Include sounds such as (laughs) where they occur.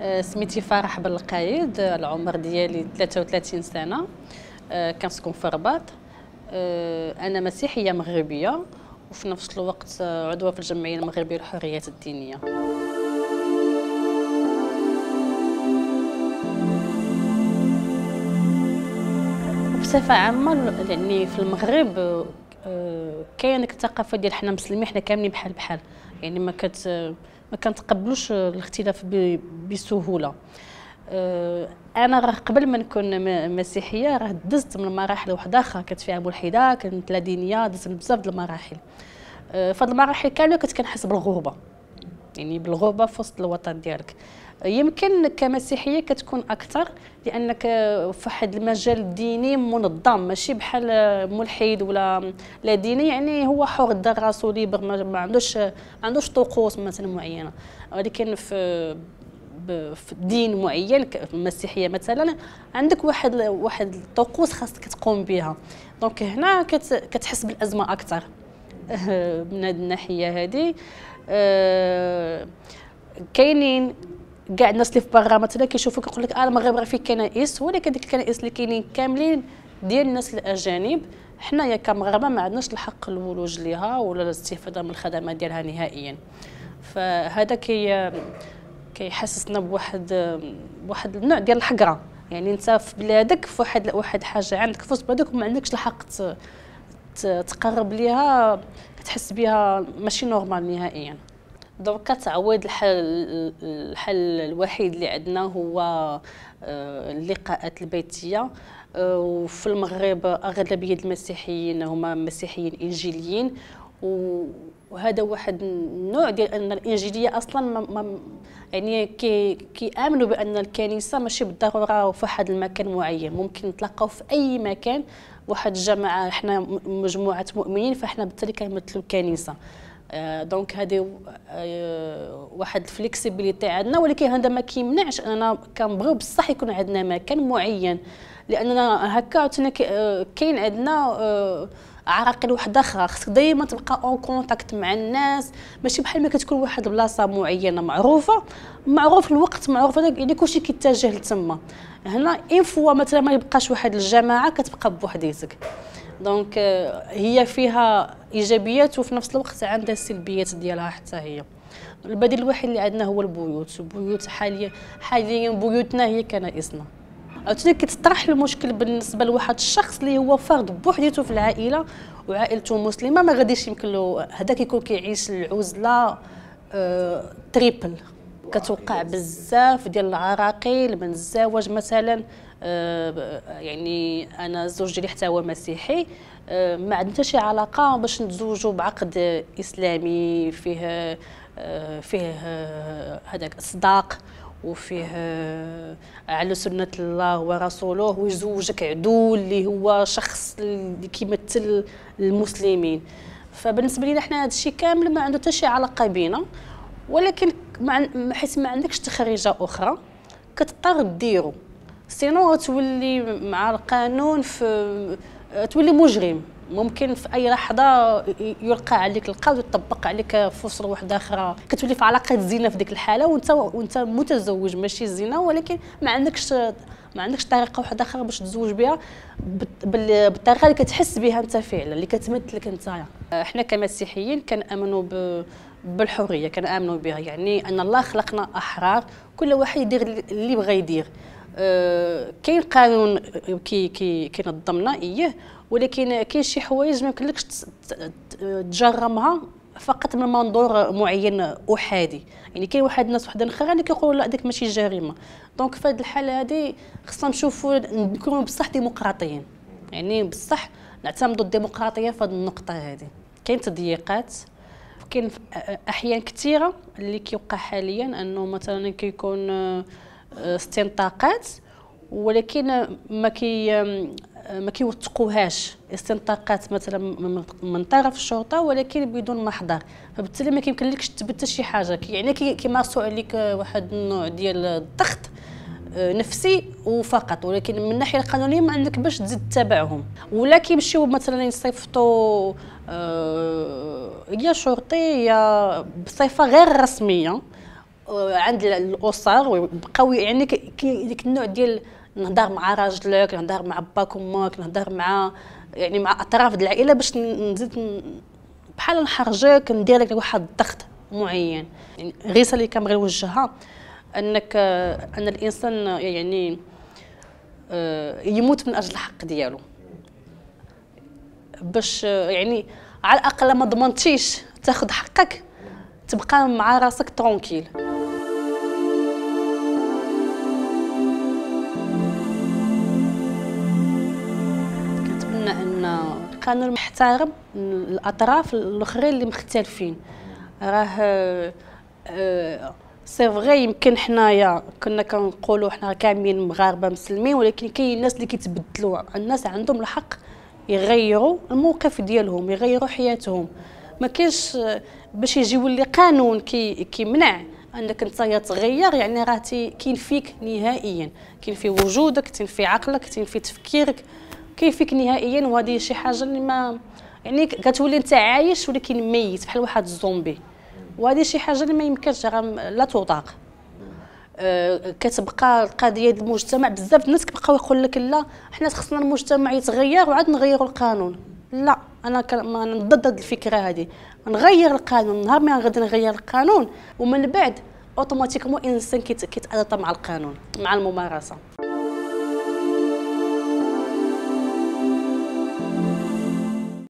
آه، سميتي فرح بالقايد آه، العمر ديالي 33 سنه آه، كنسكن في الرباط انا مسيحيه مغربيه وفي نفس الوقت عضوه في الجمعيه المغربيه للحريات الدينيه بصفه عامه يعني في المغرب كاين الثقافه ديال حنا مسلمين حنا كاملين بحال بحال يعني ما كت ما كنتقبلوش الاختلاف بسهوله آه، انا راه قبل ما نكون مسيحيه راه دزت من مراحل واحده اخرى كانت فيها ملحده كانت لا دينيه دزت بزاف ديال المراحل آه، فهاد المراحل كامله كنت كنحس بالغربه يعني بالغربه في وسط الوطن ديالك يمكن كمسيحيه كتكون اكثر لانك في واحد المجال الديني منظم ماشي بحال ملحد ولا لا ديني يعني هو حر دار راسو ليبر ما عندوش ما عندوش طقوس مثلا معينه ولكن في في دين معين المسيحيه مثلا عندك واحد واحد الطقوس خاصك تقوم بها دونك هنا كتحس بالازمه اكثر (laughs) من هذه الناحيه هذه آه، كاينين كاع الناس اللي في برا مثلا كيشوفوك يقول لك انا راه فيه كنائس ولكن ديك الكنائس اللي كاينين كاملين ديال الناس الاجانب حنايا كمغاربه ما عندناش الحق الولوج ليها ولا الاستفاده من الخدمات ديالها نهائيا فهذا كي كيحسسنا بواحد بواحد النوع ديال الحقره يعني انت في بلادك في واحد واحد حاجه عندك في بلادك وما عندكش الحق تقرب ليها كتحس بها ماشي نورمال نهائيا دونك كتعويض الحل الحل الوحيد اللي عندنا هو آه، اللقاءات البيتيه آه، وفي المغرب اغلبيه المسيحيين هما مسيحيين انجيليين وهذا واحد النوع ديال ان الانجيليه اصلا ما ما يعني كي كيامنوا بان الكنيسه ماشي بالضروره في واحد المكان معين ممكن نتلاقاو في اي مكان واحد الجماعه احنا مجموعه مؤمنين فاحنا بالتالي كنمثلوا الكنيسه آه، دونك هذه آه، واحد الفليكسيبيليتي عندنا ولكن هذا ما كيمنعش اننا كنبغيو بصح يكون عندنا مكان معين لاننا هكا عاوتاني آه، كاين عندنا عراقيل وحده اخرى خصك دائما تبقى اون كونتاكت مع الناس ماشي بحال ما كتكون واحد البلاصه معينه معروفه معروف الوقت معروف هذاك اللي يعني كلشي كيتجه لتما هنا اين فوا مثلا ما يبقاش واحد الجماعه كتبقى بوحديتك دونك آه، هي فيها ايجابيات وفي نفس الوقت عندها السلبيات ديالها حتى هي البديل الوحيد اللي عندنا هو البيوت البيوت حاليا حاليا بيوتنا هي كنائسنا عاوتاني كتطرح المشكل بالنسبه لواحد الشخص اللي هو فرد بوحديته في العائله وعائلته مسلمه ما غاديش يمكن له هذا كيكون كيعيش العزله آه تريبل كتوقع بزاف ديال العراقيل من الزواج مثلا آه، يعني انا الزوج ديالي حتى هو مسيحي آه، ما عندنا حتى شي علاقه باش نتزوجوا بعقد اسلامي فيه آه، فيه هذاك الصداق وفيه على سنة الله ورسوله ويزوجك عدو اللي هو شخص اللي كيمثل المسلمين فبالنسبه لنا حنا هذا الشيء كامل ما عنده حتى شي علاقه بينا ولكن حيت ما عندكش تخريجه اخرى كتضطر ديرو سينو غتولي مع القانون في تولي مجرم ممكن في اي لحظه يلقى عليك القاضي يطبق عليك في واحده اخرى كتولي في علاقه زينه في ديك الحاله وانت وانت متزوج ماشي زينه ولكن ما عندكش ما عندكش طريقه واحده اخرى باش تزوج بها بالطريقه اللي كتحس بها انت فعلا اللي كتمثلك انت احنا كمسيحيين كنامنوا بالحريه كنامنوا بها يعني ان الله خلقنا احرار كل واحد يدير اللي بغى يدير كاين قانون كي كي كينظمنا اياه ولكن كاين شي حوايج ما يمكنلكش تجرمها فقط من منظور معين احادي يعني كاين واحد الناس واحد اخرين اللي كيقولوا لا هذيك ماشي جريمه دونك في هذه الحاله هذه خصنا نشوفوا نكونوا بصح ديمقراطيين يعني بصح نعتمدوا الديمقراطيه في هذه النقطه هذه كاين تضييقات كاين احيان كثيره اللي كيوقع حاليا انه مثلا كيكون استنطاقات ولكن ما كي ما كيوثقوهاش استنطاقات مثلا من طرف الشرطه ولكن بدون محضر فبالتالي ما كيمكنلكش تثبت شي حاجه يعني كيمارسوا عليك آه، واحد النوع ديال الضغط آه، نفسي وفقط ولكن من الناحيه القانونيه ما عندك باش تزيد تتابعهم ولا كيمشيو مثلا يصيفطوا آه، يا شرطي يا بصفه غير رسميه عند الاسر بقاو يعني ديك النوع ديال نهضر مع راجلك نهضر مع باك وماك نهضر مع يعني مع اطراف العائله باش نزيد بحال نحرجك ندير لك واحد الضغط معين يعني الرساله اللي كنبغي نوجهها انك ان الانسان يعني آه، يموت من اجل الحق ديالو باش يعني على الاقل ما ضمنتيش تاخذ حقك تبقى مع راسك ترونكيل القانون محترم الاطراف الاخرين اللي مختلفين راه سي آه، فغي يمكن حنايا كنا كنقولوا حنا كاملين مغاربه مسلمين ولكن كاين الناس اللي كيتبدلوا الناس عندهم الحق يغيروا الموقف ديالهم يغيروا حياتهم ما كاينش آه، باش يجي يولي قانون كي كيمنع انك انت تغير يعني راه كاين فيك نهائيا كاين في وجودك في عقلك في تفكيرك كيفيك نهائيا وهذه شي حاجه اللي ما يعني كتولي انت عايش ولكن ميت بحال واحد الزومبي وهذه شي حاجه اللي ما يمكنش لا تطاق أه، كتبقى القضيه ديال المجتمع بزاف الناس كيبقاو يقول لك لا حنا خصنا المجتمع يتغير وعاد نغيروا القانون لا انا ضد هذه الفكره هذه نغير القانون نهار ما غادي نغير القانون ومن بعد اوتوماتيكمون الانسان كيتادى مع القانون مع الممارسه